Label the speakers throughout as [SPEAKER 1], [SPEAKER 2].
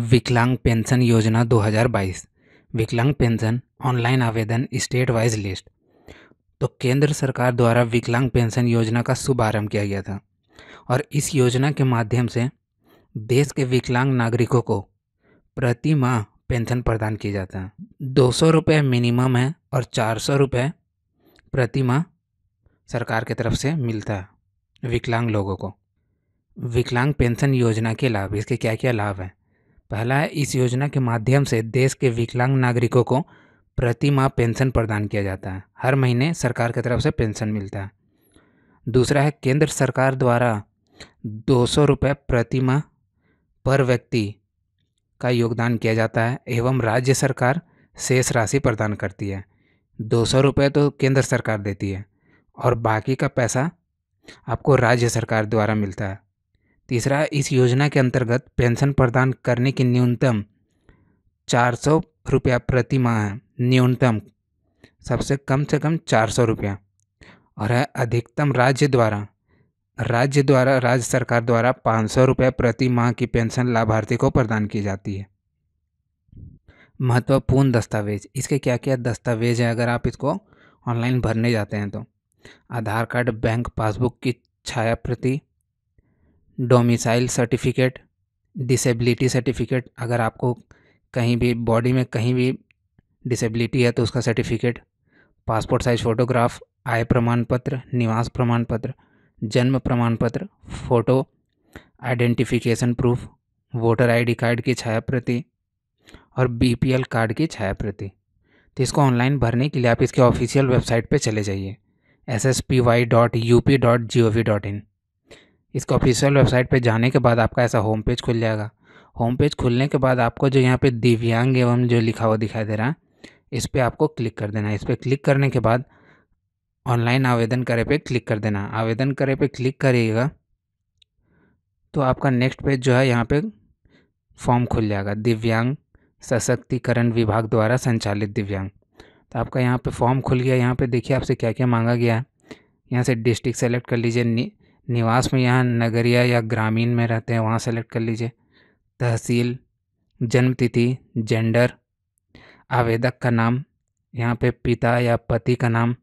[SPEAKER 1] विकलांग पेंशन योजना 2022 विकलांग पेंशन ऑनलाइन आवेदन स्टेट वाइज लिस्ट तो केंद्र सरकार द्वारा विकलांग पेंशन योजना का शुभारंभ किया गया था और इस योजना के माध्यम से देश के विकलांग नागरिकों को प्रति माह पेंशन प्रदान किया जाता है दो सौ रुपये मिनिमम है और चार सौ रुपये प्रति माह सरकार की तरफ से मिलता है विकलांग लोगों को विकलांग पेंशन योजना के लाभ इसके क्या क्या लाभ हैं पहला है इस योजना के माध्यम से देश के विकलांग नागरिकों को प्रति माह पेंशन प्रदान किया जाता है हर महीने सरकार की तरफ से पेंशन मिलता है दूसरा है केंद्र सरकार द्वारा दो सौ रुपये प्रति माह पर व्यक्ति का योगदान किया जाता है एवं राज्य सरकार शेष राशि प्रदान करती है दो सौ रुपये तो केंद्र सरकार देती है और बाकी का पैसा आपको राज्य सरकार द्वारा मिलता है तीसरा इस योजना के अंतर्गत पेंशन प्रदान करने की न्यूनतम चार सौ रुपया प्रति माह है न्यूनतम सबसे कम से कम चार सौ रुपया और है अधिकतम राज्य द्वारा राज्य द्वारा राज्य सरकार द्वारा पाँच सौ रुपये प्रति माह की पेंशन लाभार्थी को प्रदान की जाती है महत्वपूर्ण दस्तावेज इसके क्या क्या दस्तावेज हैं अगर आप इसको ऑनलाइन भरने जाते हैं तो आधार कार्ड बैंक पासबुक की छाया प्रति डोमिसाइल सर्टिफिकेट डिसेबिलिटी सर्टिफिकेट अगर आपको कहीं भी बॉडी में कहीं भी डिसेबिलिटी है तो उसका सर्टिफिकेट पासपोर्ट साइज़ फ़ोटोग्राफ आय प्रमाण पत्र निवास प्रमाण पत्र जन्म प्रमाण पत्र photo identification proof voter ID card की छाया प्रति और बीपीएल कार्ड की छाया प्रति तो इसको ऑनलाइन भरने के लिए आप इसके ऑफिशियल वेबसाइट पर चले जाइए S S P Y dot U P dot G O V dot in इसका ऑफिशियल वेबसाइट पे जाने के बाद आपका ऐसा होम पेज खुल जाएगा होम पेज खुलने के बाद आपको जो यहाँ पे दिव्यांग एवं जो लिखा हुआ दिखाई दे रहा है इस पर आपको क्लिक कर देना है इस पर क्लिक करने के बाद ऑनलाइन आवेदन करे पे क्लिक कर देना आवेदन करे पे क्लिक करिएगा तो आपका नेक्स्ट पेज जो है यहाँ पे फॉर्म खुल जाएगा दिव्यांग सशक्तिकरण विभाग द्वारा संचालित दिव्यांग तो आपका यहाँ पर फॉर्म खुल गया यहाँ पर देखिए आपसे क्या क्या मांगा गया है यहाँ से डिस्ट्रिक्ट सेलेक्ट कर लीजिए निवास में यहाँ नगरिया या ग्रामीण में रहते हैं वहाँ सेलेक्ट कर लीजिए तहसील जन्म तिथि जेंडर आवेदक का नाम यहाँ पे पिता या पति का नाम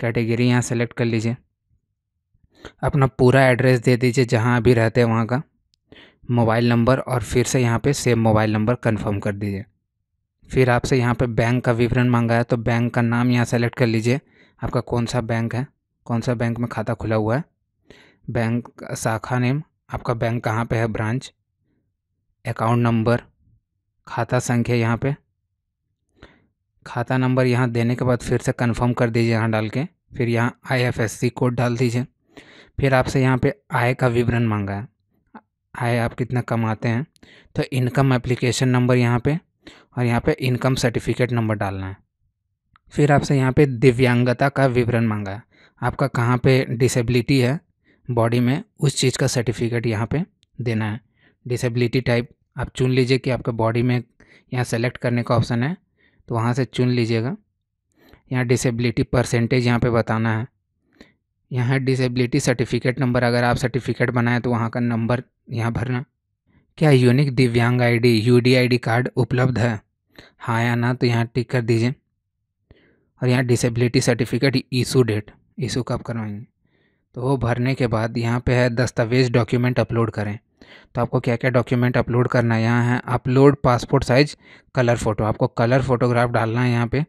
[SPEAKER 1] कैटेगरी यहाँ सेलेक्ट कर लीजिए अपना पूरा एड्रेस दे दीजिए जहाँ अभी रहते हैं वहाँ का मोबाइल नंबर और फिर से यहाँ पे सेम मोबाइल नंबर कंफर्म कर दीजिए फिर आपसे यहाँ पे बैंक का विवरण मांगा है तो बैंक का नाम यहाँ सेलेक्ट कर लीजिए आपका कौन सा बैंक है कौन सा बैंक में खाता खुला हुआ है बैंक शाखा नेम आपका बैंक कहाँ पे है ब्रांच अकाउंट नंबर खाता संख्या यहाँ पे खाता नंबर यहाँ देने के बाद फिर से कंफर्म कर दीजिए यहाँ डाल के फिर यहाँ आईएफएससी कोड डाल दीजिए फिर आपसे यहाँ पे आय का विवरण मांगा है आय आप कितना कमाते हैं तो इनकम एप्लीकेशन नंबर यहाँ पे और यहाँ पे इनकम सर्टिफिकेट नंबर डालना है फिर आपसे यहाँ पे दिव्यांगता का विवरण मांगा है आपका कहाँ पे डिसेबिलिटी है बॉडी में उस चीज़ का सर्टिफिकेट यहाँ पे देना है डिसेबिलिटी टाइप आप चुन लीजिए कि आपका बॉडी में यहाँ सेलेक्ट करने का ऑप्शन है तो वहाँ से चुन लीजिएगा यहाँ डिसेबिलिटी परसेंटेज यहाँ पे बताना है यहाँ डिसेबिलिटी सर्टिफिकेट नंबर अगर आप सर्टिफिकेट बनाएं तो वहाँ का नंबर यहाँ भरना क्या यूनिक दिव्यांग आईडी यूडीआईडी कार्ड उपलब्ध है हाँ या ना तो यहाँ टिक कर दीजिए और यहाँ disability certificate issue date issue कब करवाएंगे तो वो भरने के बाद यहाँ पे है दस्तावेज़ डॉक्यूमेंट अपलोड करें तो आपको क्या क्या डॉक्यूमेंट अपलोड करना है यहाँ है upload passport size colour photo आपको कलर फ़ोटोग्राफ डालना है यहाँ पे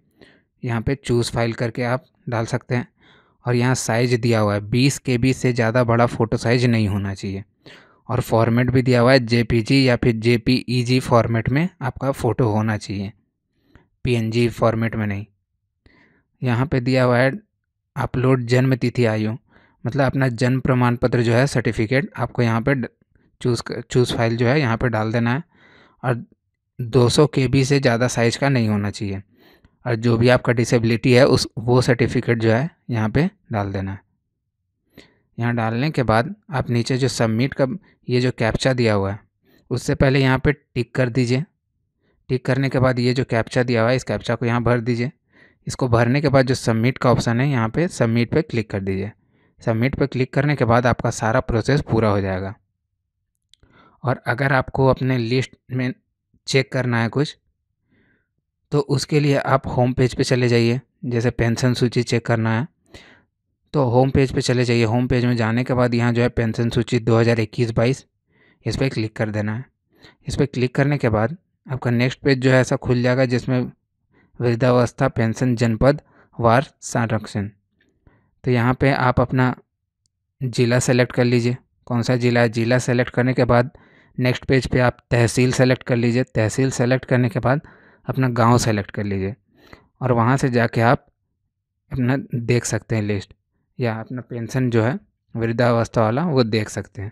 [SPEAKER 1] यहाँ पे चूज़ फाइल करके आप डाल सकते हैं और यहाँ साइज़ दिया हुआ है बीस के बी से ज़्यादा बड़ा फ़ोटो साइज़ नहीं होना चाहिए और फॉर्मेट भी दिया हुआ है जे या फिर जे फॉर्मेट में आपका फ़ोटो होना चाहिए पी फॉर्मेट में नहीं यहाँ पर दिया हुआ है अपलोड जन्म तिथि आयु मतलब अपना जन्म प्रमाण पत्र जो है सर्टिफिकेट आपको यहाँ पे चूज़ चूज़ फाइल जो है यहाँ पे डाल देना है और 200 के बी से ज़्यादा साइज़ का नहीं होना चाहिए और जो भी आपका डिसेबिलिटी है उस वो सर्टिफिकेट जो है यहाँ पे डाल देना है यहाँ डालने के बाद आप नीचे जो सबमिट का ये जो कैप्चा दिया हुआ है उससे पहले यहाँ पे टिक कर दीजिए टिक करने के बाद ये जो कैप्चा दिया हुआ है इस कैप्चा को यहाँ भर दीजिए इसको भरने के बाद जो सबमिट का ऑप्शन है यहाँ पर सबमिट पर क्लिक कर दीजिए सबमिट पर क्लिक करने के बाद आपका सारा प्रोसेस पूरा हो जाएगा और अगर आपको अपने लिस्ट में चेक करना है कुछ तो उसके लिए आप होम पेज पे चले जाइए जैसे पेंशन सूची चेक करना है तो होम पेज पे चले जाइए होम पेज में जाने के बाद यहाँ जो है पेंशन सूची 2021 हज़ार इस पर क्लिक कर देना है इस पर क्लिक करने के बाद आपका नेक्स्ट पेज जो है ऐसा खुल जाएगा जिसमें वृद्धावस्था पेंशन जनपद वार संरक्षण तो यहाँ पे आप अपना ज़िला सेलेक्ट कर लीजिए कौन सा ज़िला है ज़िला सेलेक्ट करने के बाद नेक्स्ट पेज पे आप तहसील सेलेक्ट कर लीजिए तहसील सेलेक्ट करने के बाद अपना गांव सेलेक्ट कर लीजिए और वहाँ से जाके आप अपना देख सकते हैं लिस्ट या अपना पेंशन जो है वृद्धावस्था वाला वो देख सकते हैं